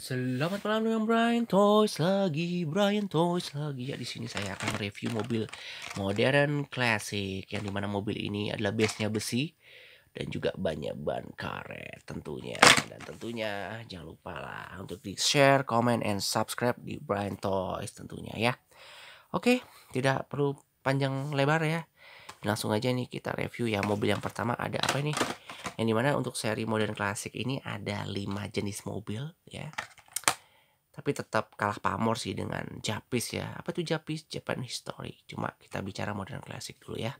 Selamat malam dengan Brian Toys lagi, Brian Toys lagi. Ya di sini saya akan review mobil modern klasik yang dimana mobil ini adalah base-nya besi dan juga banyak ban karet tentunya. Dan tentunya jangan lupa lah untuk di share, comment, and subscribe di Brian Toys tentunya ya. Oke, tidak perlu panjang lebar ya langsung aja nih kita review ya mobil yang pertama ada apa nih yang dimana untuk seri modern klasik ini ada lima jenis mobil ya tapi tetap kalah pamor sih dengan Japis ya apa tuh Japis Japan History cuma kita bicara modern klasik dulu ya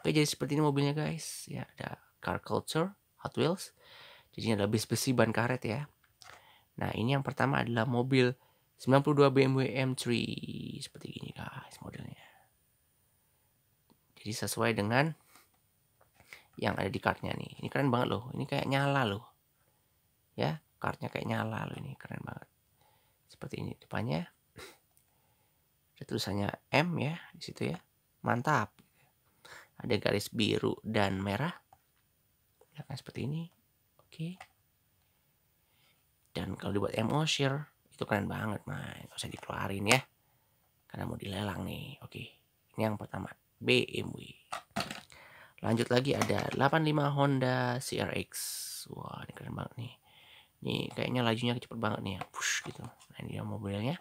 oke jadi seperti ini mobilnya guys ya ada car culture Hot Wheels jadi ada bis besi ban karet ya nah ini yang pertama adalah mobil 92 BMW M3 seperti ini guys jadi sesuai dengan yang ada di kartunya nih. Ini keren banget loh. Ini kayak nyala loh. Ya, kartunya kayak nyala loh ini. Keren banget. Seperti ini depannya. Ada tulisannya M ya di situ ya. Mantap. Ada garis biru dan merah. Ya, kan seperti ini. Oke. Dan kalau dibuat MO oh, share itu keren banget, mah Gak usah dikeluarin ya. Karena mau dilelang nih. Oke. Ini yang pertama. BMW. Lanjut lagi ada 85 Honda CRX. Wah, ini keren banget nih. Ini kayaknya lajunya cepet banget nih ya. Push gitu. Nah, ini dia mobilnya.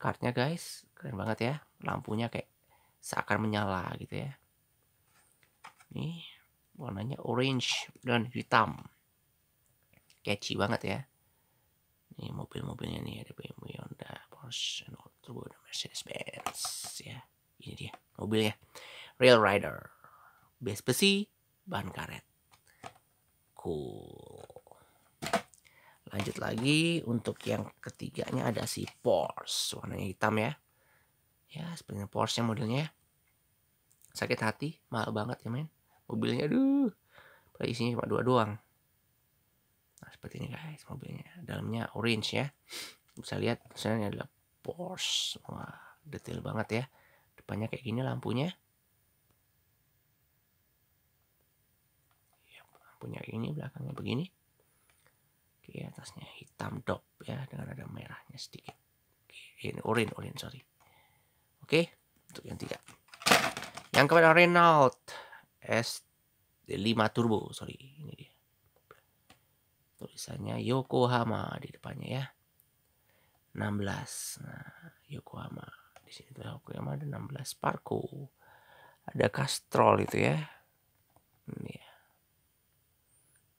Kartnya guys, keren banget ya. Lampunya kayak seakan menyala gitu ya. Nih, warnanya orange dan hitam. Catchy banget ya. Ini mobil-mobilnya nih ada BMW, Honda, Porsche, Turbo, Mercedes-Benz ya ini iya dia mobilnya Real Rider base besi bahan karet cool lanjut lagi untuk yang ketiganya ada si Porsche warnanya hitam ya ya sebenarnya Porsche yang modelnya ya. sakit hati mahal banget ya men mobilnya aduh Padahal isinya cuma dua doang nah seperti ini guys mobilnya dalamnya orange ya bisa lihat misalnya adalah Porsche wah detail banget ya banyak kayak gini lampunya iya, lampunya kayak gini belakangnya begini oke atasnya hitam dop ya dengan ada merahnya sedikit eh, ini urin urin sorry oke untuk yang tiga yang kepada Renault S5 Turbo sorry ini dia tulisannya Yokohama di depannya ya 16 nah Yokohama di situ yang ada 16 parko ada kastrol itu ya hmm, ini ya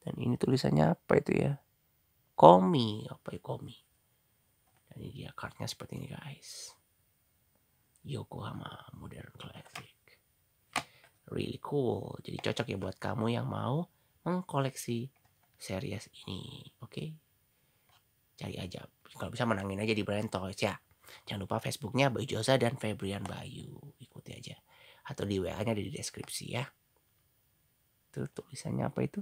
dan ini tulisannya apa itu ya komi apa itu ya, komi dan ini dia kartnya seperti ini guys Yokohama Modern Classic really cool jadi cocok ya buat kamu yang mau mengkoleksi series ini oke okay? cari aja kalau bisa menangin aja di brand toys ya Jangan lupa Facebooknya Bayu Joza dan Febrian Bayu. Ikuti aja. Atau di WA-nya ada di deskripsi ya. Itu tulisannya apa itu?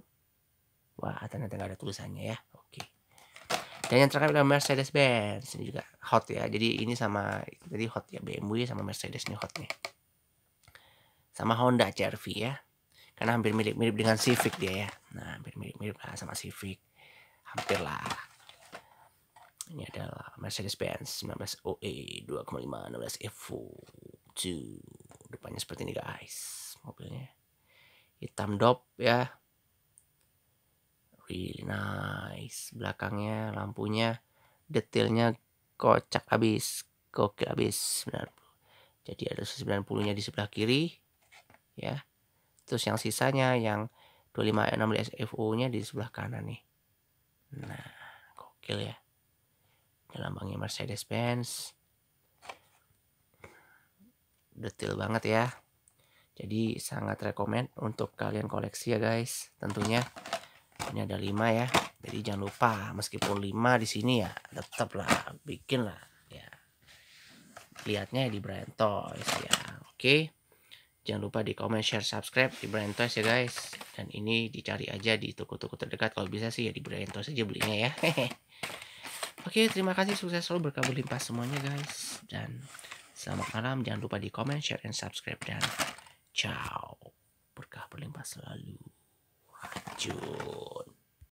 Wah, ternyata gak ada tulisannya ya. Oke. Dan yang terakhir adalah Mercedes Benz ini juga hot ya. Jadi ini sama Jadi hot ya BMW sama Mercedes ini hot nih. Sama Honda cr ya. Karena hampir mirip-mirip dengan Civic dia ya. Nah, hampir mirip-mirip lah sama Civic. Hampir lah. Ini adalah Mercedes-Benz 19 OE 2,5 16 Evo 2. Depannya seperti ini guys, mobilnya. Hitam dop ya. Really nice. Belakangnya lampunya detailnya kocak abis, gokil abis. benar Jadi ada 90-nya di sebelah kiri ya. Terus yang sisanya yang 25 16 FO-nya di sebelah kanan nih. Nah, gokil ya lambangnya Mercedes Benz detail banget ya jadi sangat rekomend untuk kalian koleksi ya guys tentunya ini ada lima ya jadi jangan lupa meskipun lima di sini ya tetap lah bikin lah ya lihatnya di Brian Toys ya oke jangan lupa di comment share subscribe di Brian Toys ya guys dan ini dicari aja di toko-toko terdekat kalau bisa sih ya di Brian Toys aja belinya ya Oke, terima kasih sukses selalu berkah berlimpah semuanya guys. Dan selamat malam, jangan lupa di comment, share, and subscribe dan ciao. Berkah berlimpah selalu. Jun.